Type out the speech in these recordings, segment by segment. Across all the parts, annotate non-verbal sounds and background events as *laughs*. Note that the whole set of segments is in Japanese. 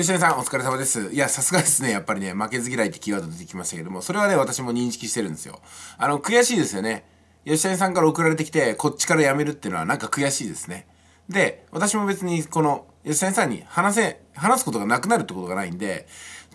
吉田さん、お疲れ様です。いや、さすがですね。やっぱりね、負けず嫌いってキーワード出てきましたけども、それはね、私も認識してるんですよ。あの、悔しいですよね。吉谷さんから送られてきて、こっちから辞めるっていうのはなんか悔しいですね。で、私も別にこの、吉谷さんに話せ、話すことがなくなるってことがないんで、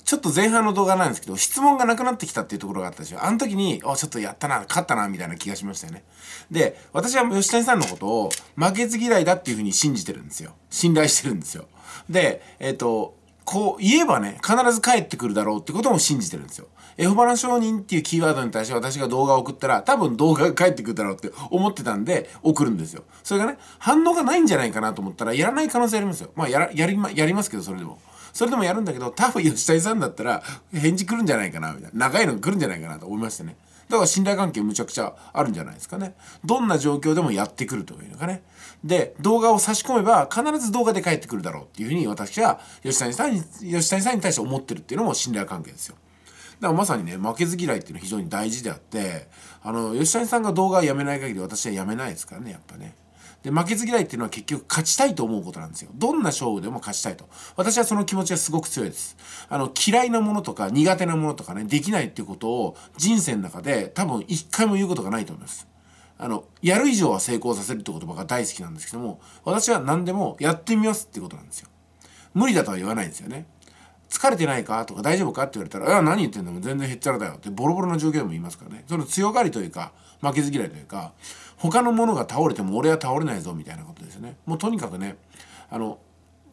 ちょっと前半の動画なんですけど、質問がなくなってきたっていうところがあったんですよ。あの時に、お、ちょっとやったな、勝ったな、みたいな気がしましたよね。で、私は吉谷さんのことを負けず嫌いだっていうふうに信じてるんですよ。信頼してるんですよ。で、えっ、ー、と、こう言えばね、必ず帰ってくるだろうってことも信じてるんですよ。エホバの証人っていうキーワードに対して私が動画を送ったら、多分動画が返ってくるだろうって思ってたんで、送るんですよ。それがね、反応がないんじゃないかなと思ったら、やらない可能性ありますよ。まあ、やら、やりま、やりますけど、それでも。それでもやるんだけど、多分吉谷さんだったら、返事来るんじゃないかな、みたいな。長いの来るんじゃないかなと思いましてね。だから信頼関係むちゃくちゃあるんじゃないですかねどんな状況でもやってくるというのかねで動画を差し込めば必ず動画で返ってくるだろうっていうふうに私は吉谷さんに吉谷さんに対して思ってるっていうのも信頼関係ですよだからまさにね負けず嫌いっていうのは非常に大事であってあの吉谷さんが動画をやめない限り私はやめないですからねやっぱねで、負けず嫌いっていうのは結局勝ちたいと思うことなんですよ。どんな勝負でも勝ちたいと。私はその気持ちがすごく強いです。あの、嫌いなものとか苦手なものとかね、できないっていうことを人生の中で多分一回も言うことがないと思います。あの、やる以上は成功させるって言葉が大好きなんですけども、私は何でもやってみますってことなんですよ。無理だとは言わないんですよね。疲れてないかとか大丈夫かって言われたら、ああ何言ってんのも全然へっちゃらだよってボロボロな状況でも言いますからね。その強がりというか、負けず嫌いというか、他のものが倒れても俺は倒れないぞみたいなことですよねもうとにかくねあの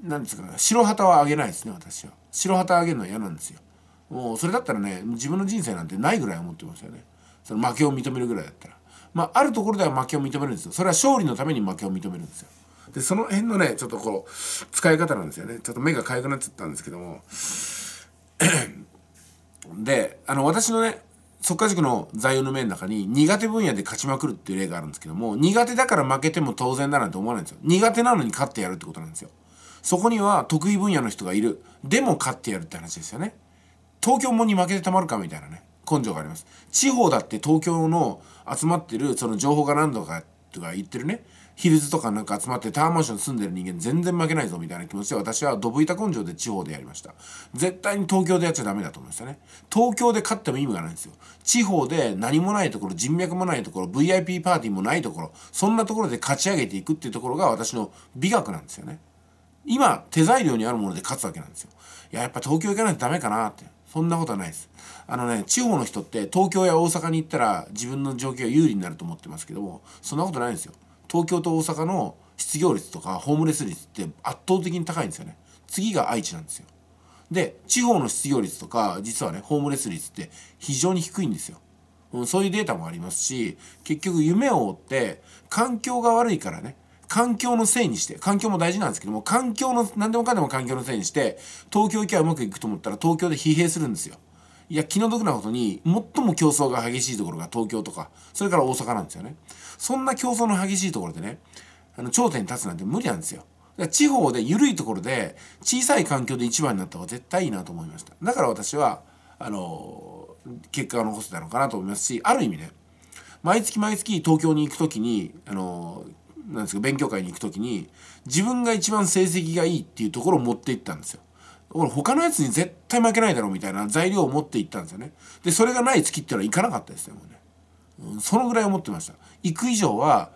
何ですかね白旗はあげないですね私は白旗あげるのは嫌なんですよもうそれだったらね自分の人生なんてないぐらい思ってますよねその負けを認めるぐらいだったらまああるところでは負けを認めるんですよそれは勝利のために負けを認めるんですよでその辺のねちょっとこう使い方なんですよねちょっと目がかゆくなっちゃったんですけども *clears throat* であの私のね速稼塾の座右の銘の中に苦手分野で勝ちまくるっていう例があるんですけども苦手だから負けても当然だなんて思わないんですよ苦手なのに勝ってやるってことなんですよそこには得意分野の人がいるでも勝ってやるって話ですよね東京もに負けてたまるかみたいなね根性があります地方だって東京の集まってるその情報が何度かとか言ってるねヒルズとかなんか集まってタワーマンション住んでる人間全然負けないぞみたいな気持ちで私はドブ板根性で地方でやりました絶対に東京でやっちゃダメだと思いましたね東京で勝っても意味がないんですよ地方で何もないところ人脈もないところ VIP パーティーもないところそんなところで勝ち上げていくっていうところが私の美学なんですよね今手材料にあるもので勝つわけなんですよいややっぱ東京行かないとダメかなってそんなことはないです。あのね、地方の人って東京や大阪に行ったら自分の状況が有利になると思ってますけども、そんなことないんですよ。東京と大阪の失業率とかホームレス率って圧倒的に高いんですよね次が愛知なんですよで地方の失業率とか実はねホームレス率って非常に低いんですよ、うん、そういうデータもありますし結局夢を追って環境が悪いからね環境のせいにして環境も大事なんですけども環境の何でもかんでも環境のせいにして東京行きゃうまくいくと思ったら東京で疲弊するんですよいや気の毒なことに最も競争が激しいところが東京とかそれから大阪なんですよねそんな競争の激しいところでねあの頂点に立つなんて無理なんですよだから地方で緩いところで小さい環境で一番になった方が絶対いいなと思いましただから私はあの結果を残せたのかなと思いますしある意味ね毎月毎月東京に行く時にあのなんですか勉強会に行く時に自分が一番成績がいいっていうところを持っていったんですよ俺他のやつに絶対負けないだろうみたいな材料を持って行ったんですよねでそれがない月っていうのは行かなかったですねもうね、うん、そのぐらい思ってました行く以上は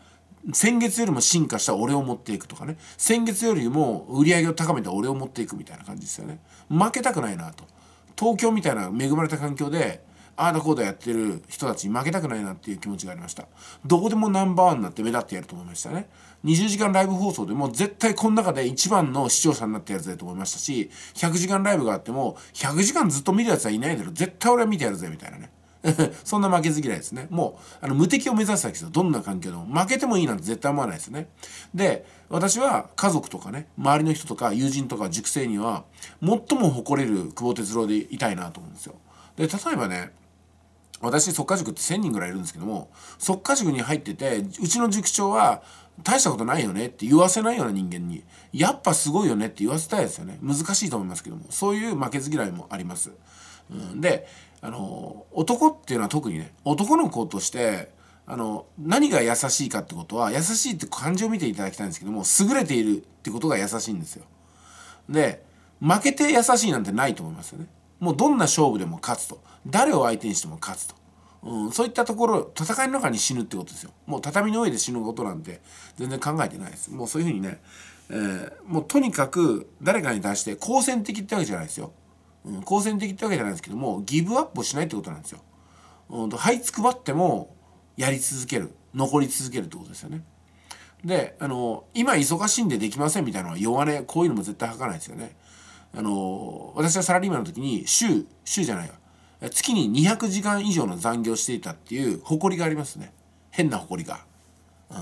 先月よりも進化した俺を持っていくとかね先月よりも売り上げを高めた俺を持っていくみたいな感じですよね負けたくないなと東京みたいな恵まれた環境でああだこうだやってる人たちに負けたくないなっていう気持ちがありましたどこでもナンバーワンになって目立ってやると思いましたね20時間ライブ放送でも絶対この中で一番の視聴者になったやつだと思いましたし100時間ライブがあっても100時間ずっと見るやつはいないだろ絶対俺は見てやるぜみたいなね *laughs* そんな負けず嫌いですね。もう、あの、無敵を目指すわけですよ。どんな環境でも。負けてもいいなんて絶対思わないですね。で、私は家族とかね、周りの人とか友人とか熟成には、最も誇れる久保哲郎でいたいなと思うんですよ。で、例えばね、私即家塾って1,000人ぐらいいるんですけども即家塾に入っててうちの塾長は大したことないよねって言わせないような人間にやっぱすごいよねって言わせたいですよね難しいと思いますけどもそういう負けず嫌いもあります。うん、であの男っていうのは特にね男の子としてあの何が優しいかってことは優しいって感じを見ていただきたいんですけども優れているってことが優しいんですよ。で負けて優しいなんてないと思いますよね。もうどんな勝負でも勝つと誰を相手にしても勝つと、うん、そういったところ戦いの中に死ぬってことですよもう畳の上で死ぬことなんて全然考えてないですもうそういうふうにね、えー、もうとにかく誰かに対して好戦的ってわけじゃないですよ、うん、好戦的ってわけじゃないですけどもギブアップをしないってことなんですよ、うん、と這いつくばってもやり続ける残り続けるってことですよねであの今忙しいんでできませんみたいなのは弱音こういうのも絶対吐かないですよねあの私はサラリーマンの時に週週じゃないわ月に200時間以上の残業していたっていう誇りがありますね変な誇りが、うん、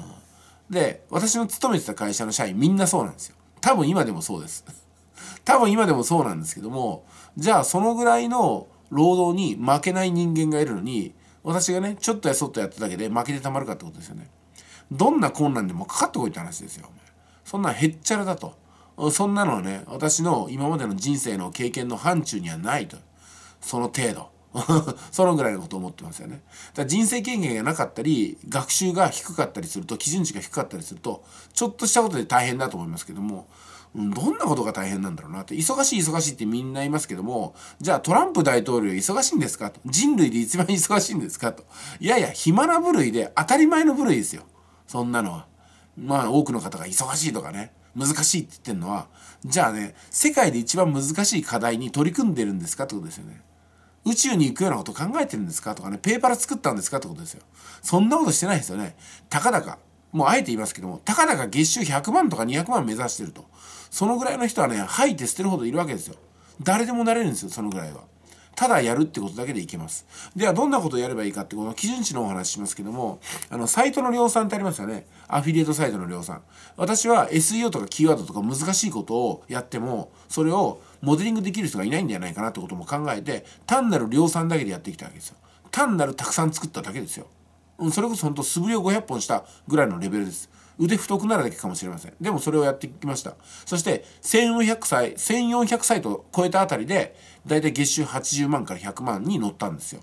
で私の勤めてた会社の社員みんなそうなんですよ多分今でもそうです *laughs* 多分今でもそうなんですけどもじゃあそのぐらいの労働に負けない人間がいるのに私がねちょっとやそっとやっただけで負けてたまるかってことですよねどんな困難でもかかってこいって話ですよそんなんへっちゃらだとそんなのはね私の今までの人生の経験の範疇にはないとその程度 *laughs* そのぐらいのことを思ってますよね。だ人生経験がなかったり学習が低かったりすると基準値が低かったりするとちょっとしたことで大変だと思いますけどもどんなことが大変なんだろうなって、忙しい忙しいってみんな言いますけども、じゃあトランプ大統領忙しいんですかと。人類で一番忙しいんですかと。いやいや、暇な部類で当たり前の部類ですよ。そんなのは。まあ多くの方が忙しいとかね。難しいって言ってるのはじゃあね世界で一番難しい課題に取り組んでるんですかってことですよね。宇宙に行くようなこと考えてるんですかとかねペーパー作ったんですかってことですよ。そんなことしてないですよね。たかだかもうあえて言いますけどもたかだか月収100万とか200万目指してるとそのぐらいの人はね吐いて捨てるほどいるわけですよ。誰でもなれるんですよそのぐらいは。ただやるってことだけでいけます。では、どんなことをやればいいかってこの基準値のお話しますけども、あの、サイトの量産ってありますよね。アフィリエイトサイトの量産。私は SEO とかキーワードとか難しいことをやっても、それをモデリングできる人がいないんじゃないかなってことも考えて、単なる量産だけでやってきたわけですよ。単なるたくさん作っただけですよ。それこそ本当、素振りを500本したぐらいのレベルです。腕太くなるだけかもしれませんでもそれをやってきましたそして1400歳1400歳と超えたあたりでだいたい月収80万から100万に乗ったんですよ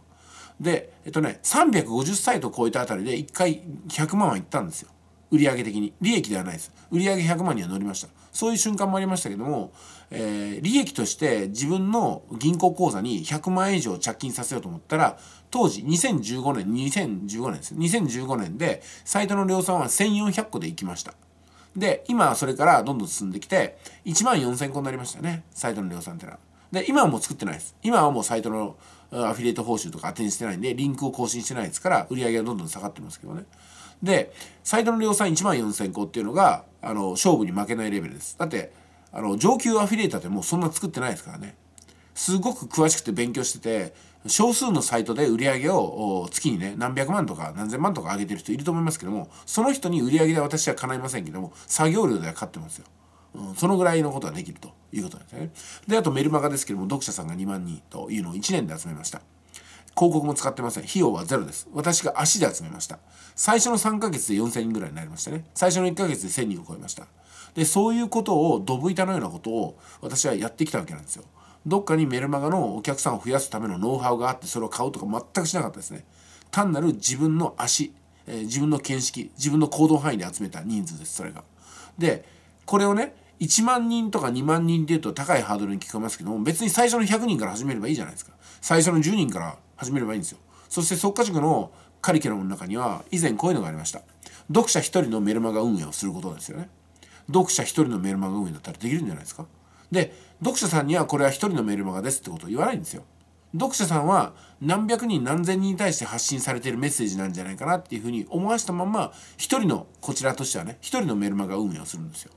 でえっとね350歳と超えたあたりで一回100万はいったんですよ売上的に利益ではないです売上100万には乗りましたそういう瞬間もありましたけども、えー、利益として自分の銀行口座に100万円以上着金させようと思ったら当時2015年2015年です2015年でサイトの量産は1400個でいきましたで今それからどんどん進んできて1万4000個になりましたねサイトの量産ってのはで今はもう作ってないです今はもうサイトのアフィリエイト報酬とか当てにしてないんでリンクを更新してないですから売り上げはどんどん下がってますけどねでイトの量産1万4,000個っていうのがあの勝負に負けないレベルですだってあの上級アフィリエイターってもうそんな作ってないですからねすごく詳しくて勉強してて少数のサイトで売り上げを月にね何百万とか何千万とか上げてる人いると思いますけどもその人に売り上げで私は叶いませんけども作業量では勝ってますよ、うん、そのぐらいのことができるということなんですねであとメルマガですけども読者さんが2万人というのを1年で集めました広告も使ってません。費用はゼロです。私が足で集めました。最初の3ヶ月で4000人ぐらいになりましたね。最初の1ヶ月で1000人を超えました。で、そういうことを、ドブ板のようなことを私はやってきたわけなんですよ。どっかにメルマガのお客さんを増やすためのノウハウがあってそれを買うとか全くしなかったですね。単なる自分の足、えー、自分の見識、自分の行動範囲で集めた人数です、それが。で、これをね、1万人とか2万人で言うと高いハードルに聞こえますけども、別に最初の100人から始めればいいじゃないですか。最初の10人から始めればいいんですよ。そして即可塾のカリキュラムの中には以前こういうのがありました。読者1人のメルマガ運営をすることですよね。読者1人のメルマガ運営だったらできるんじゃないですか。で、読者さんにはこれは1人のメルマガですってことを言わないんですよ。読者さんは何百人何千人に対して発信されているメッセージなんじゃないかなっていうふうに思わしたまま一人のこちらとしてはね一人のメルマガ運営をするんですよ。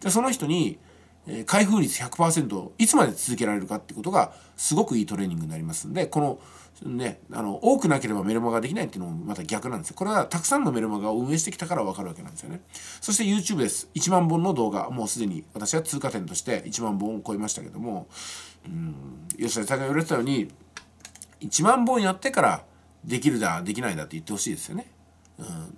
でその人にえ開封率100%いつまで続けられるかってことがすごくいいトレーニングになりますんでこのねあの多くなければメルマガできないっていうのもまた逆なんですよこれはたくさんのメルマガを運営してきたから分かるわけなんですよねそして YouTube です1万本の動画もうすでに私は通過点として1万本を超えましたけどもうん吉田さんが言われてたように1万本やってからできるだできないだって言ってほしいですよね、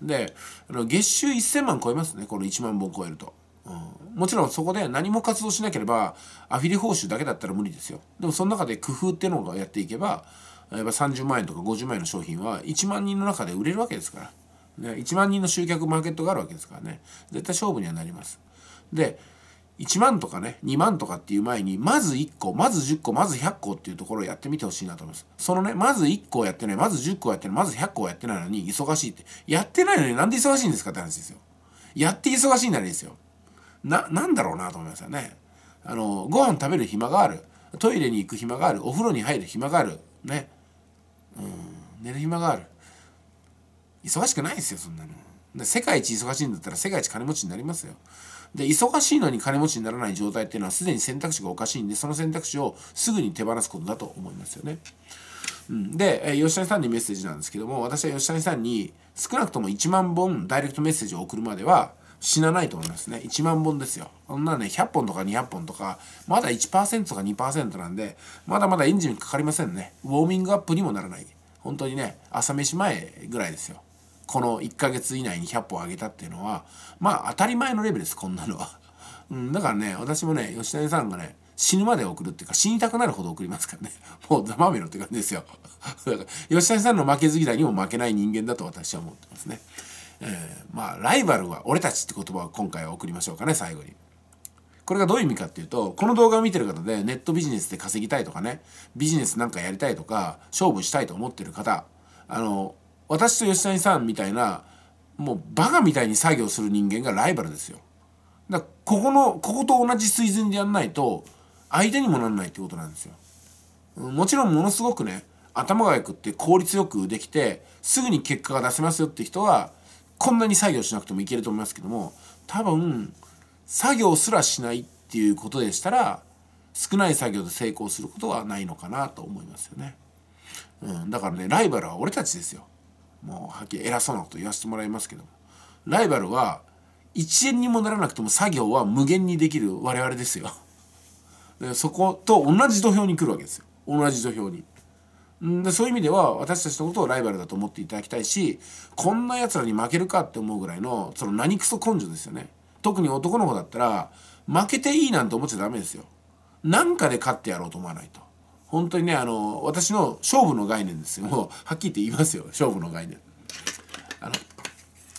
うん、であの月収1000万超えますねこの1万本超えると、うんもちろんそこで何も活動しなければアフィリ報酬だけだったら無理ですよでもその中で工夫っていうのをやっていけばやっぱ30万円とか50万円の商品は1万人の中で売れるわけですから、ね、1万人の集客マーケットがあるわけですからね絶対勝負にはなりますで1万とかね2万とかっていう前にまず1個まず10個まず100個っていうところをやってみてほしいなと思いますそのねまず1個やってないまず10個やってないまず100個やってないのに忙しいってやってないのになんで忙しいんですかって話ですよやって忙しいならいいですよななんだろうなと思いますよね。あのご飯食べる暇があるトイレに行く暇があるお風呂に入る暇があるね、うん、寝る暇がある忙しくないですよそんなの。で世界一忙しいんだったら世界一金持ちになりますよ。で忙しいのに金持ちにならない状態っていうのはすでに選択肢がおかしいんでその選択肢をすぐに手放すことだと思いますよね。うん、で、え吉谷さんにメッセージなんですけども私は吉谷さんに少なくとも1万本ダイレクトメッセージを送るまでは死なないと思いますね。1万本ですよ。そんなね、100本とか200本とか、まだ1%とか2%なんで、まだまだエンジンかかりませんね。ウォーミングアップにもならない。本当にね、朝飯前ぐらいですよ。この1ヶ月以内に100本あげたっていうのは、まあ当たり前のレベルです、こんなのは。うん、だからね、私もね、吉谷さんがね、死ぬまで送るっていうか、死にたくなるほど送りますからね。もうざまめろって感じですよ。だから、吉谷さんの負けず嫌いにも負けない人間だと私は思ってますね。えー、まあライバルは俺たちって言葉を今回は送りましょうかね最後に。これがどういう意味かっていうとこの動画を見てる方でネットビジネスで稼ぎたいとかねビジネスなんかやりたいとか勝負したいと思ってる方あの私と吉谷さんみたいなもうバカみたいに作業する人間がライバルですよ。だここのここと同じ水準でやんないと相手にもなんないってことなんですよ。もちろんものすごくね頭がよくって効率よくできてすぐに結果が出せますよって人はこんなに作業しなくてもいけると思いますけども多分作業すらしないっていうことでしたら少ない作業で成功することはないのかなと思いますよね。うん、だからねライバルは俺たちですよ。もうはっきり偉そうなこと言わせてもらいますけどもライバルは1円にもならなくても作業は無限にできる我々ですよ。でそこと同じ土俵に来るわけですよ同じ土俵に。んそういう意味では私たちのことをライバルだと思っていただきたいしこんなやつらに負けるかって思うぐらいのその何クソ根性ですよね特に男の子だったら負けていいなんて思っちゃダメですよなんかで勝ってやろうと思わないと本当にねあの私の勝負の概念ですよもうはっきり言って言いますよ勝負の概念あの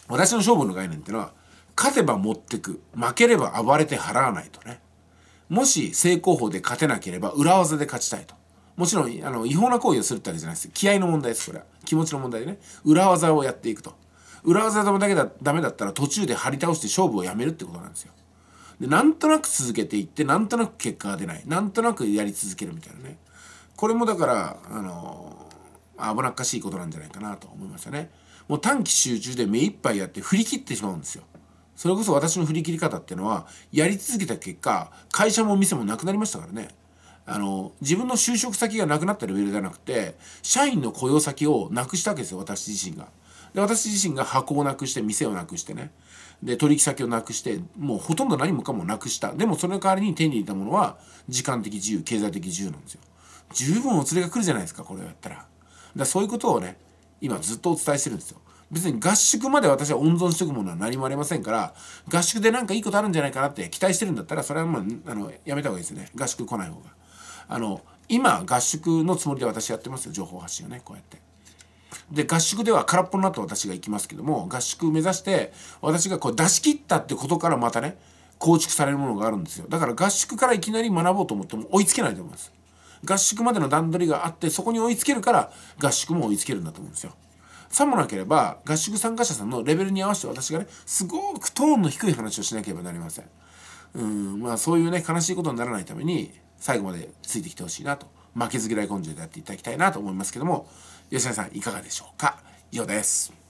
私の勝負の概念っていうのは勝てば持ってく負ければ暴れて払わないとねもし正攻法で勝てなければ裏技で勝ちたいともちろんあの違法な行為をするってわけじゃないです気合の問題ですこれは気持ちの問題でね裏技をやっていくと裏技だけだダメだったら途中で張り倒して勝負をやめるってことなんですよでなんとなく続けていってなんとなく結果が出ないなんとなくやり続けるみたいなねこれもだからあのー、危なっかしいことなんじゃないかなと思いましたねもう短期集中で目いっぱいやって振り切ってしまうんですよそれこそ私の振り切り方っていうのはやり続けた結果会社も店もなくなりましたからねあの自分の就職先がなくなったレベルじゃなくて社員の雇用先をなくしたわけですよ私自身が。で私自身が箱をなくして店をなくしてねで取引先をなくしてもうほとんど何もかもなくしたでもその代わりに手に入れたものは時間的自由経済的自由なんですよ十分お連れが来るじゃないですかこれをやったらだそういうことをね今ずっとお伝えしてるんですよ別に合宿まで私は温存しておくものは何もありませんから合宿で何かいいことあるんじゃないかなって期待してるんだったらそれはもうあのやめた方がいいですね合宿来ない方が。あの今合宿のつもりで私やってますよ情報発信をねこうやって。で合宿では空っぽになった私が行きますけども合宿目指して私がこう出し切ったってことからまたね構築されるものがあるんですよだから合宿からいきなり学ぼうと思っても追いつけないと思います合宿までの段取りがあってそこに追いつけるから合宿も追いつけるんだと思うんですよさもなければ合宿参加者さんのレベルに合わせて私がねすごくトーンの低い話をしなければなりませんうんまあそういうね悲しいことにならないために最後までついてきてほしいなと負けず嫌い根性でやっていただきたいなと思いますけども吉田さんいかがでしょうか以上です。